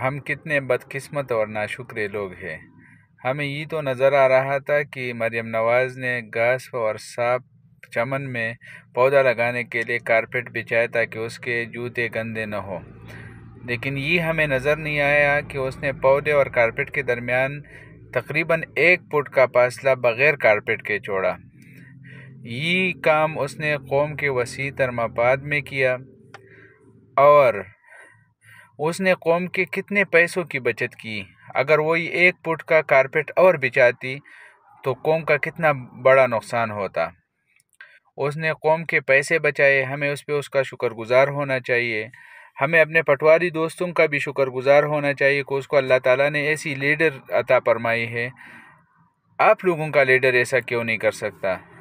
हम कितने बदकिस्मत और नाशुक्र लोग हैं हमें ये तो नज़र आ रहा था कि मरियम नवाज़ ने घास और साफ चमन में पौधा लगाने के लिए कारपेट बिछाया ताकि उसके जूते गंदे न हों लेकिन ये हमें नज़र नहीं आया कि उसने पौधे और कारपेट के दरमियान तकरीबन एक फुट का फासला बग़ैर कारपेट के छोड़ा ये काम उसने कौम के वसी तर में किया और उसने कौम के कितने पैसों की बचत की अगर वो एक फुट का कारपेट और बिछाती तो कौम का कितना बड़ा नुकसान होता उसने कौम के पैसे बचाए हमें उस पर उसका शुक्रगुजार होना चाहिए हमें अपने पटवारी दोस्तों का भी शुक्रगुजार होना चाहिए कि उसको अल्लाह ताला ने ऐसी लीडर अता फरमाई है आप लोगों का लीडर ऐसा क्यों नहीं कर सकता